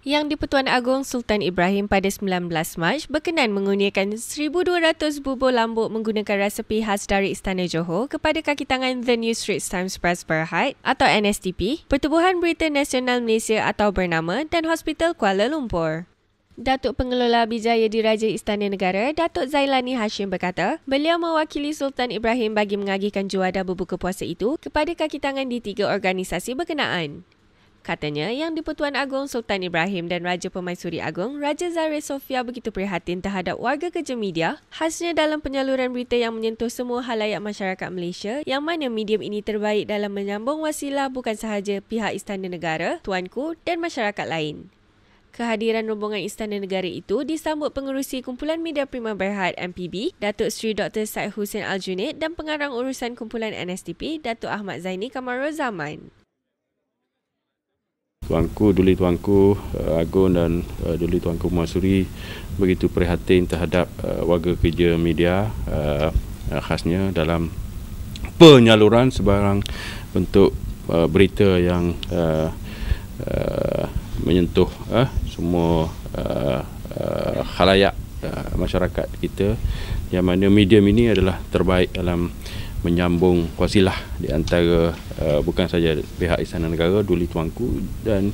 Yang di-Pertuan Agong Sultan Ibrahim pada 19 Mac berkenan mengurniakan 1,200 bubur lambuk menggunakan resepi khas dari Istana Johor kepada kaki tangan The New Straits Times Press Berhad atau NSTP, Pertubuhan Berita Nasional Malaysia atau bernama dan Hospital Kuala Lumpur. Datuk Pengelola Bijaya Diraja Istana Negara, Datuk Zailani Hashim berkata, beliau mewakili Sultan Ibrahim bagi mengagihkan juadah berbuka puasa itu kepada kaki tangan di tiga organisasi berkenaan. Katanya yang di-Pertuan Agong Sultan Ibrahim dan Raja Pemaisuri Agong Raja Zahra Sofia begitu prihatin terhadap warga kerja media khasnya dalam penyaluran berita yang menyentuh semua halayak masyarakat Malaysia yang mana medium ini terbaik dalam menyambung wasilah bukan sahaja pihak istana negara, tuanku dan masyarakat lain. Kehadiran rombongan istana negara itu disambut pengerusi Kumpulan Media Prima Berhad MPB, Datuk Seri Dr. Syed Hussein al dan pengarang urusan Kumpulan NSTP, Datuk Ahmad Zaini Kamarul Zaman. Tuanku Duli Tuanku uh, Agun dan uh, Duli Tuanku Masuri begitu prihatin terhadap uh, warga kerja media uh, khasnya dalam penyaluran sebarang bentuk uh, berita yang uh, uh, menyentuh uh, semua uh, uh, khalayak uh, masyarakat kita yang mana medium ini adalah terbaik dalam menyambung kuasilah di antara uh, bukan saja pihak istana negara Duli Tuanku dan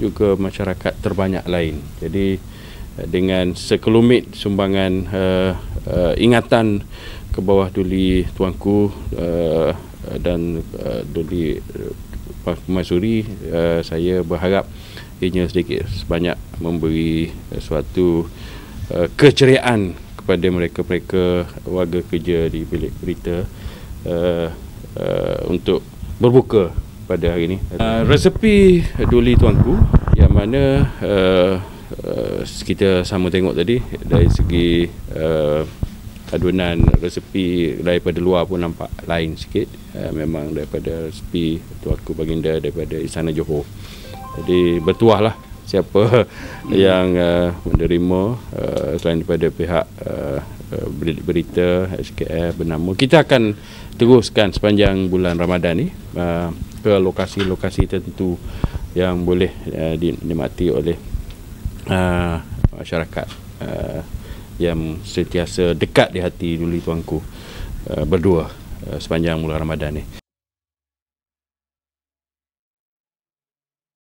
juga masyarakat terbanyak lain. Jadi uh, dengan sekelumit sumbangan uh, uh, ingatan ke bawah Duli Tuanku uh, dan uh, Duli uh, Pemasuri uh, saya berharap ianya sedikit sebanyak memberi uh, suatu uh, keceriaan kepada mereka-mereka warga kerja di bilik berita uh, uh, untuk berbuka pada hari ini. Uh, resepi Duli Tuanku yang mana uh, uh, kita sama tengok tadi dari segi uh, adunan resepi daripada luar pun nampak lain sikit. Uh, memang daripada resepi Tuanku Baginda daripada Istana Johor. Jadi bertuahlah siapa hmm. yang uh, menerima uh, selain daripada pihak uh, uh berita SKR bernama kita akan teruskan sepanjang bulan Ramadan ni uh, ke lokasi-lokasi tertentu yang boleh uh, dinikmati oleh uh, masyarakat uh, yang sentiasa dekat di hati Duli Tuanku uh, berdua uh, sepanjang bulan Ramadan ni